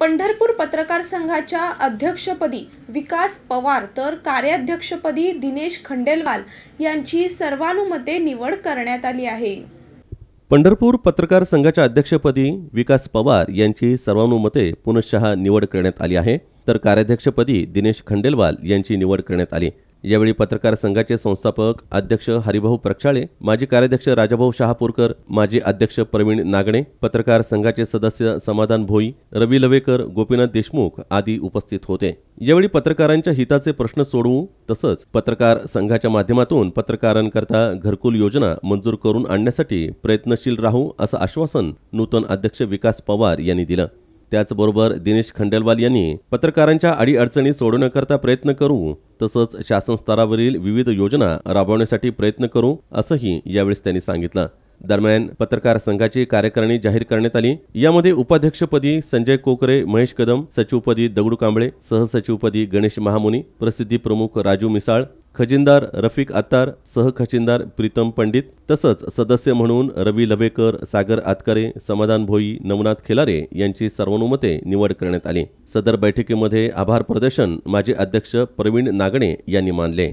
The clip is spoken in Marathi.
पंढरपूर पत्रकार संघाच्या अध्यक्षपदी विकास पवार तर कार्याध्यक्षपदी दिनेश खंडेलवाल यांची सर्वानुमते निवड करण्यात आली आहे पंढरपूर पत्रकार संघाच्या अध्यक्षपदी विकास पवार यांची सर्वानुमते पुनशहा निवड करण्यात आली आहे तर कार्याध्यक्षपदी दिनेश खंडेलवाल यांची निवड करण्यात आली यावेळी पत्रकार संघाचे संस्थापक अध्यक्ष हरिभाऊ प्रक्षाळे माजी कार्याध्यक्ष राजाभाऊ शहापूरकर माजी अध्यक्ष प्रवीण नागणे पत्रकार संघाचे सदस्य समाधान भोई रवी लवेकर गोपीनाथ देशमुख आदी उपस्थित होते यावेळी पत्रकारांच्या हिताचे प्रश्न सोडवू तसंच पत्रकार संघाच्या माध्यमातून पत्रकारांकरता घरकुल योजना मंजूर करून आणण्यासाठी प्रयत्नशील राहू असं आश्वासन नूतन अध्यक्ष विकास पवार यांनी दिलं त्याचबरोबर दिनेश खंडेलवाल यांनी पत्रकारांच्या अडीअडचणी सोडवण्याकरता प्रयत्न करू तसंच शासन स्तरावरील विविध योजना राबवण्यासाठी प्रयत्न करू असंही यावेळेस त्यांनी सांगितलं दरम्यान पत्रकार संघाची कार्यकारिणी जाहीर करण्यात आली यामध्ये उपाध्यक्षपदी संजय कोकरे महेश कदम सचिवपदी दगडू कांबळे सहसचिवपदी गणेश महामुनी प्रसिद्धी प्रमुख राजू मिसाळ खजिनदार रफिक आतार सहखजिनदार प्रीतम पंडित तसंच सदस्य म्हणून रवी लवेकर सागर आतकरे समाधान भोई नवनाथ खेलारे यांची सर्वानुमते निवड करण्यात आली सदर बैठकीमध्ये आभार प्रदर्शन माजी अध्यक्ष प्रवीण नागणे यांनी मानले